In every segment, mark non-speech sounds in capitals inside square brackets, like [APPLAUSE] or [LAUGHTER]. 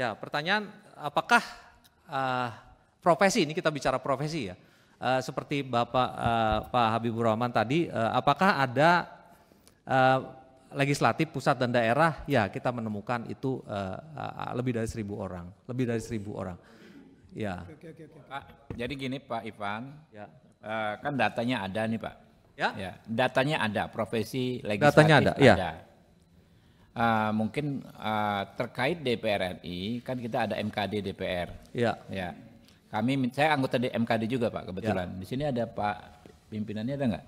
Ya, pertanyaan apakah uh, profesi ini kita bicara profesi ya. Uh, seperti Bapak uh, Pak Habibur Rahman tadi, uh, apakah ada uh, legislatif pusat dan daerah? Ya, kita menemukan itu uh, uh, lebih dari seribu orang, lebih dari seribu orang. Ya. Oke, oke, oke. Pak, jadi gini Pak Ivan, ya. uh, kan datanya ada nih Pak. Ya. ya. Datanya ada, profesi legislatif datanya ada. Ya. ada. Ya uh, mungkin uh, terkait DPR RI kan kita ada MKD DPR. Iya. Ya. Kami saya anggota di MKD juga Pak kebetulan. Ya. Di sini ada Pak pimpinannya ada nggak?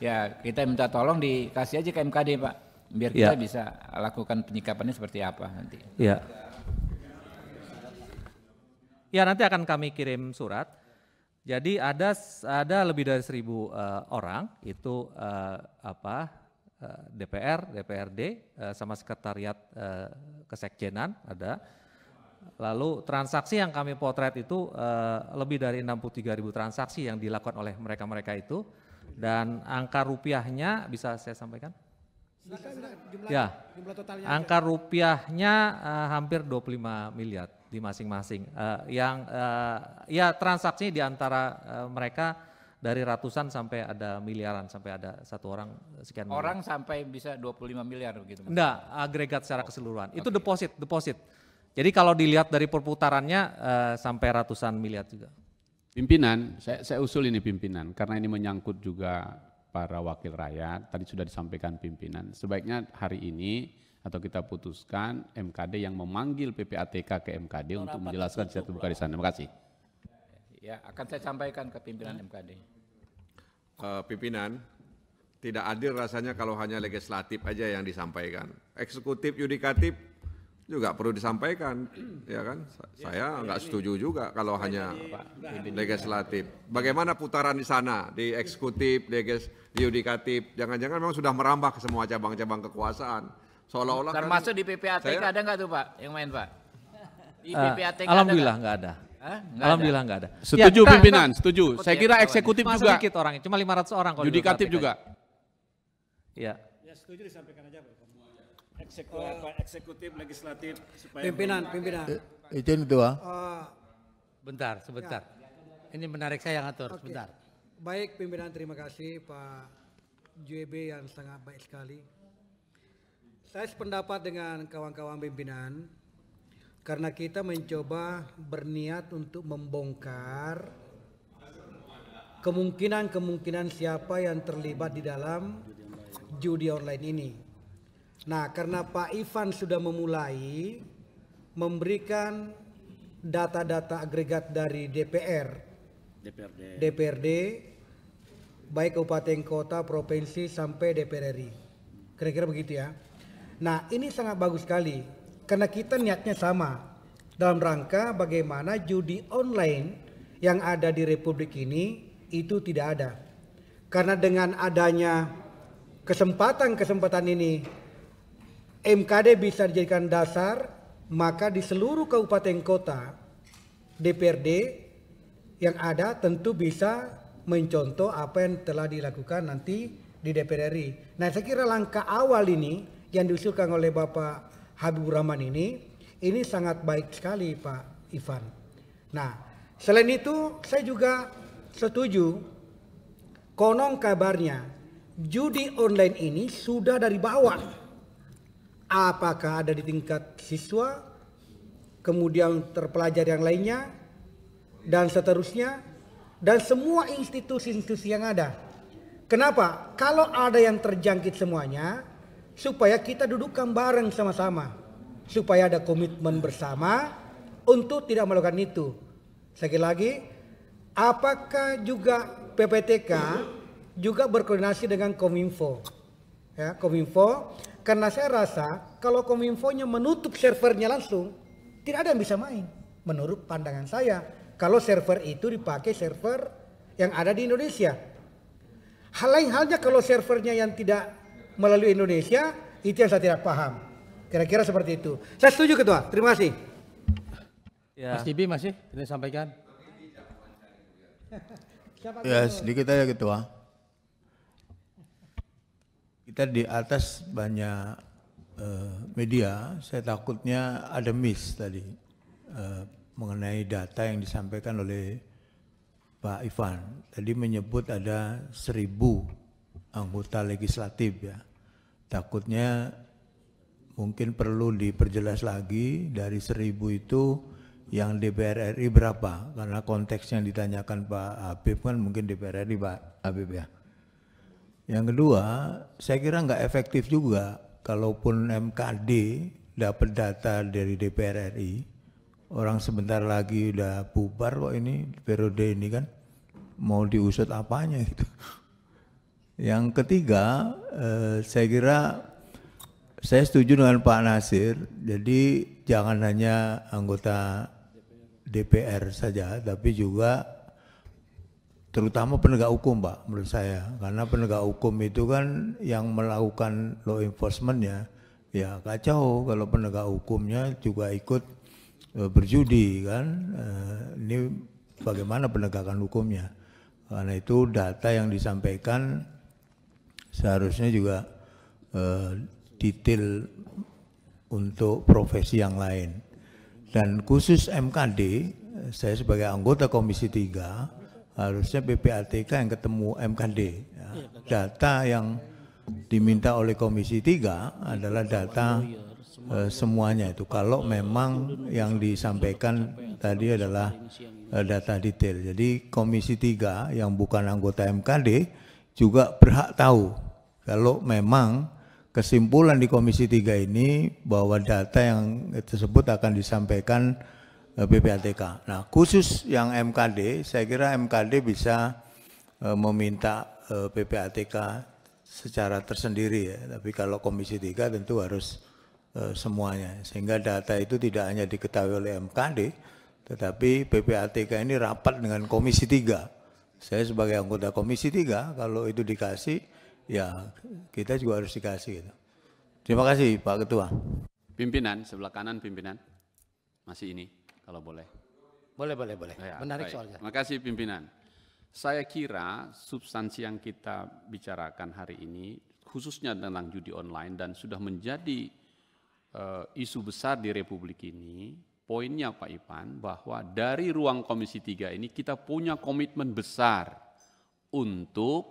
Ya, kita minta tolong dikasih aja ke MKD Pak biar ya. kita ya. bisa lakukan penyikapannya seperti apa nanti. Iya. Ya nanti akan kami kirim surat. Jadi ada ada lebih dari seribu uh, orang itu uh, apa Eh, DPR, DPRD, eh, sama sekretariat eh, kesekjenan ada. Lalu transaksi yang kami potret itu lebih dari ribu transaksi yang dilakukan oleh mereka-mereka itu dan angka rupiahnya bisa saya sampaikan? ya, angka aja. rupiahnya uh, hampir 25 miliar di masing-masing. yang ya transaksi di antara mereka dari ratusan sampai ada miliaran sampai ada satu orang eh, sekian miliar. Orang sampai bisa 25 miliar begitu. Enggak, agregat secara oh, keseluruhan. Itu okay. deposit, deposit. Jadi kalau dilihat dari perputarannya uh, sampai ratusan miliar juga. Pimpinan, saya, saya usul ini pimpinan karena ini menyangkut juga para wakil rakyat. Tadi sudah disampaikan pimpinan. Sebaiknya hari ini atau kita putuskan MKD yang memanggil PPATK ke MKD Kenapa untuk menjelaskan secara terbuka di sana. Terima kasih ya akan saya sampaikan ke pimpinan MKD. Uh, eh, pimpinan, tidak adil rasanya kalau hanya legislatif aja yang disampaikan. Eksekutif, yudikatif juga perlu disampaikan, ya kan? Ya, saya nggak setuju juga kalau hanya legislatif. Bagaimana putaran di sana di eksekutif, legis, di yudikatif? Jangan-jangan memang sudah merambah ke semua cabang-cabang kekuasaan. Seolah-olah termasuk kan, di PPATK saya, ada nggak tuh Pak yang main Pak? Di eh, PPATK alhamdulillah nggak ada malam Alhamdulillah nggak ada. Setuju ya, pimpinan, kan. setuju. Saya ya. kira eksekutif juga. sedikit orangnya cuma 500 orang. Kalau Judikatif juga. Iya. Ya setuju disampaikan aja Pak. Eksekutif, oh. eksekutif, legislatif. Supaya pimpinan, pimpinan. Eh, itu dua. ah eh, bentar, sebentar. Ya. Ini menarik saya yang atur, okay. sebentar. Baik pimpinan, terima kasih Pak JB yang sangat baik sekali. Saya sependapat dengan kawan-kawan pimpinan karena kita mencoba berniat untuk membongkar kemungkinan-kemungkinan siapa yang terlibat di dalam judi online ini. Nah, karena Pak Ivan sudah memulai memberikan data-data agregat dari DPR, DPRD, DPRD baik kabupaten kota, provinsi sampai DPR RI. Kira-kira begitu ya. Nah, ini sangat bagus sekali karena kita niatnya sama dalam rangka bagaimana judi online yang ada di republik ini itu tidak ada. Karena dengan adanya kesempatan-kesempatan ini MKD bisa dijadikan dasar, maka di seluruh kabupaten kota DPRD yang ada tentu bisa mencontoh apa yang telah dilakukan nanti di DPR RI. Nah, saya kira langkah awal ini yang diusulkan oleh Bapak Habibur Rahman ini, ini sangat baik sekali Pak Ivan. Nah, selain itu saya juga setuju konon kabarnya judi online ini sudah dari bawah. Apakah ada di tingkat siswa, kemudian terpelajar yang lainnya, dan seterusnya, dan semua institusi-institusi yang ada. Kenapa? Kalau ada yang terjangkit semuanya, supaya kita dudukkan bareng sama-sama supaya ada komitmen bersama untuk tidak melakukan itu. Sekali lagi, apakah juga PPTK juga berkoordinasi dengan Kominfo? Ya, Kominfo karena saya rasa kalau Kominfonya menutup servernya langsung, tidak ada yang bisa main menurut pandangan saya. Kalau server itu dipakai server yang ada di Indonesia. Hal lain halnya kalau servernya yang tidak melalui Indonesia, itu yang saya tidak paham. Kira-kira seperti itu. Saya setuju Ketua, terima kasih. Ya. Mas Dibi masih ingin sampaikan? ya sedikit aja Ketua. Kita di atas banyak uh, media, saya takutnya ada miss tadi uh, mengenai data yang disampaikan oleh Pak Ivan. Tadi menyebut ada seribu anggota legislatif ya. Takutnya mungkin perlu diperjelas lagi dari seribu itu yang DPR RI berapa? Karena konteks yang ditanyakan Pak Habib kan mungkin DPR RI Pak Habib ya. Yang kedua, saya kira nggak efektif juga kalaupun MKD dapat data dari DPR RI. Orang sebentar lagi udah bubar kok ini periode ini kan. Mau diusut apanya itu yang ketiga, eh, saya kira saya setuju dengan Pak Nasir. Jadi jangan hanya anggota DPR saja, tapi juga terutama penegak hukum, Pak, menurut saya. Karena penegak hukum itu kan yang melakukan law enforcementnya, ya kacau kalau penegak hukumnya juga ikut eh, berjudi kan. Eh, ini bagaimana penegakan hukumnya? Karena itu data yang disampaikan seharusnya juga eh, detail untuk profesi yang lain. Dan khusus MKD, saya sebagai anggota Komisi 3, harusnya PPATK yang ketemu MKD. Ya. Iya, data yang diminta oleh Komisi 3 adalah data eh, semuanya itu. Kalau memang yang disampaikan tadi adalah eh, data detail. Jadi Komisi 3 yang bukan anggota MKD, juga berhak tahu kalau memang kesimpulan di Komisi 3 ini bahwa data yang tersebut akan disampaikan eh, PPATK. Nah khusus yang MKD, saya kira MKD bisa eh, meminta eh, PPATK secara tersendiri ya. Tapi kalau Komisi 3 tentu harus semuanya. Sehingga data itu tidak hanya diketahui oleh MKD, tetapi PPATK ini rapat dengan Komisi 3 saya sebagai anggota Komisi 3 kalau itu dikasih ya kita juga harus dikasih gitu. Terima kasih Pak Ketua. Pimpinan sebelah kanan pimpinan masih ini kalau boleh. Boleh boleh boleh. Ya, Menarik baik. soalnya. Terima kasih pimpinan. Saya kira substansi yang kita bicarakan hari ini khususnya tentang judi online dan sudah menjadi uh, isu besar di republik ini Poinnya Pak Ipan bahwa dari ruang Komisi 3 ini kita punya komitmen besar untuk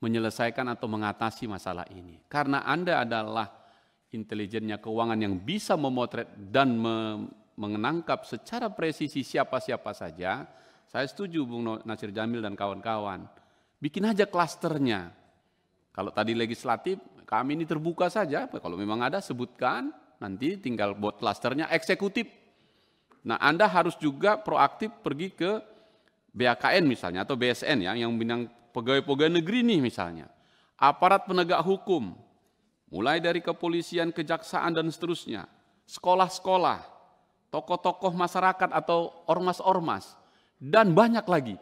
menyelesaikan atau mengatasi masalah ini. Karena Anda adalah intelijennya keuangan yang bisa memotret dan me menangkap secara presisi siapa-siapa saja, saya setuju Bung Nasir Jamil dan kawan-kawan. Bikin aja klasternya. Kalau tadi legislatif, kami ini terbuka saja. Kalau memang ada, sebutkan. Nanti tinggal buat klasternya eksekutif Nah, Anda harus juga proaktif pergi ke BAKN misalnya atau BSN ya yang bidang pegawai-pegawai negeri nih misalnya. Aparat penegak hukum mulai dari kepolisian, kejaksaan dan seterusnya. Sekolah-sekolah, tokoh-tokoh masyarakat atau ormas-ormas dan banyak lagi.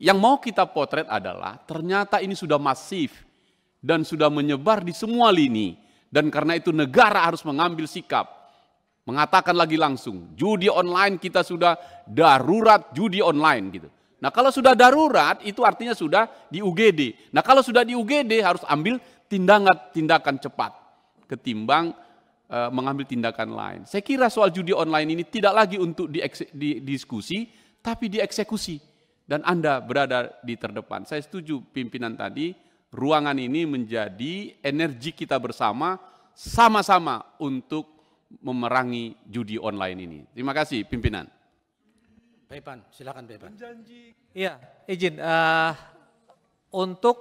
Yang mau kita potret adalah ternyata ini sudah masif dan sudah menyebar di semua lini dan karena itu negara harus mengambil sikap Mengatakan lagi langsung, judi online kita sudah darurat judi online gitu. Nah kalau sudah darurat itu artinya sudah di UGD. Nah kalau sudah di UGD harus ambil tindakan tindakan cepat ketimbang e, mengambil tindakan lain. Saya kira soal judi online ini tidak lagi untuk didiskusi tapi dieksekusi dan Anda berada di terdepan. Saya setuju pimpinan tadi ruangan ini menjadi energi kita bersama sama-sama untuk memerangi judi online ini. Terima kasih pimpinan. Pak Ipan, silakan Pak Ipan. Janji. Iya, izin. Uh, untuk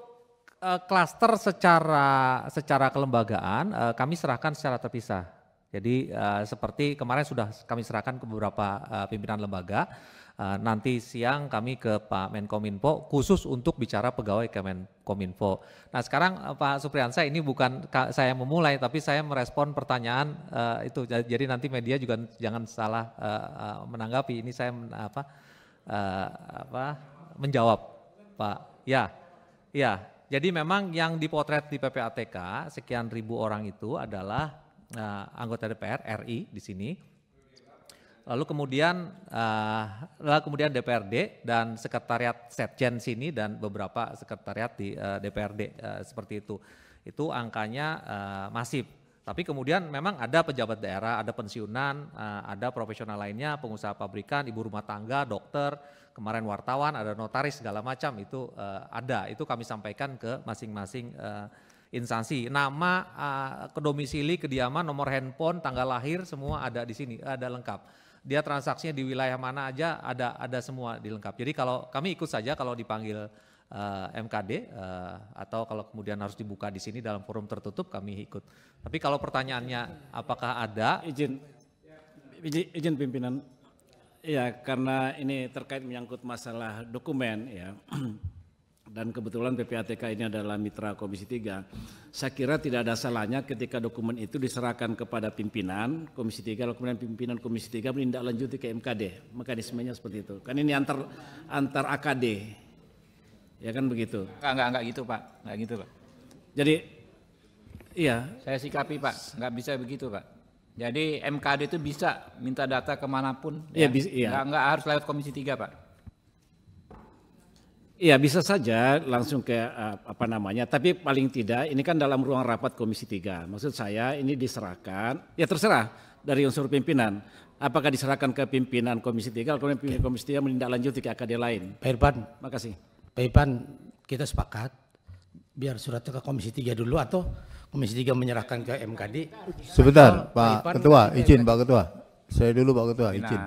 eh, klaster secara secara kelembagaan uh, kami serahkan secara terpisah. Jadi uh, seperti kemarin sudah kami serahkan ke beberapa uh, pimpinan lembaga. Eh, nanti siang kami ke Pak Menkominfo khusus untuk bicara pegawai Kemenkominfo. Nah sekarang eh, Pak Supriyansa ini bukan saya memulai tapi saya merespon pertanyaan eh, itu jadi nanti media juga jangan salah menanggapi ini saya apa apa menjawab Pak ya ya jadi memang yang dipotret di PPATK sekian ribu orang itu adalah anggota DPR RI di sini Lalu kemudian uh, lalu kemudian DPRD dan sekretariat Setjen sini dan beberapa sekretariat di uh, eh, DPRD uh, eh, seperti itu. Itu angkanya uh, masif. Tapi kemudian memang ada pejabat daerah, ada pensiunan, uh, ada profesional lainnya, pengusaha pabrikan, ibu rumah tangga, dokter, kemarin wartawan, ada notaris segala macam itu uh, ada. Itu kami sampaikan ke masing-masing instansi. Nama, uh, kedomisili, kediaman, nomor handphone, tanggal lahir semua ada di sini, ada lengkap dia transaksinya di wilayah mana aja ada ada semua dilengkap. Jadi kalau kami ikut saja kalau dipanggil uh, eh, MKD uh, eh, atau kalau kemudian harus dibuka di sini dalam forum tertutup kami ikut. Tapi kalau pertanyaannya apakah ada izin izin pimpinan ya karena ini terkait menyangkut masalah dokumen ya. [CLEARS THROAT] dan kebetulan PPATK ini adalah mitra Komisi 3, saya kira tidak ada salahnya ketika dokumen itu diserahkan kepada pimpinan Komisi 3, lalu kemudian pimpinan Komisi 3 menindaklanjuti ke MKD, mekanismenya seperti itu. Kan ini antar antar AKD, ya kan begitu? Enggak, enggak, enggak gitu Pak, enggak gitu Pak. Jadi, iya. Saya sikapi Pak, enggak bisa begitu Pak. Jadi MKD itu bisa minta data kemanapun, iya, ya, ya. Bisa, iya. Enggak, enggak harus lewat Komisi 3 Pak. Iya bisa saja langsung ke eh, apa namanya, tapi paling tidak ini kan dalam ruang rapat Komisi 3. Maksud saya ini diserahkan, ya terserah dari unsur pimpinan. Apakah diserahkan ke pimpinan Komisi 3, atau pimpinan Komisi 3 menindaklanjuti ke AKD lain. Pak Irban, Makasih. Pak Irban, kita sepakat biar surat ke Komisi 3 dulu atau Komisi 3 menyerahkan ke MKD. Sebentar Pak, Pak Ketua, izin Pak Ketua. Saya dulu Pak Ketua, izin.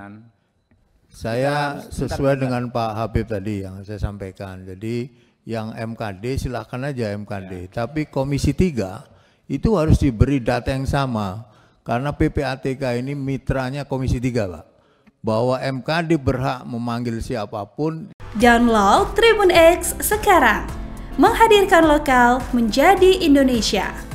Saya iya, sesuai dengan Pak Habib tadi yang saya sampaikan. Jadi yang MKD silahkan aja MKD. Ya. Tapi Komisi 3 itu harus diberi data yang sama. Karena PPATK ini mitranya Komisi 3 Pak. Bahwa MKD berhak memanggil siapapun. Download Tribun X sekarang. Menghadirkan lokal menjadi Indonesia.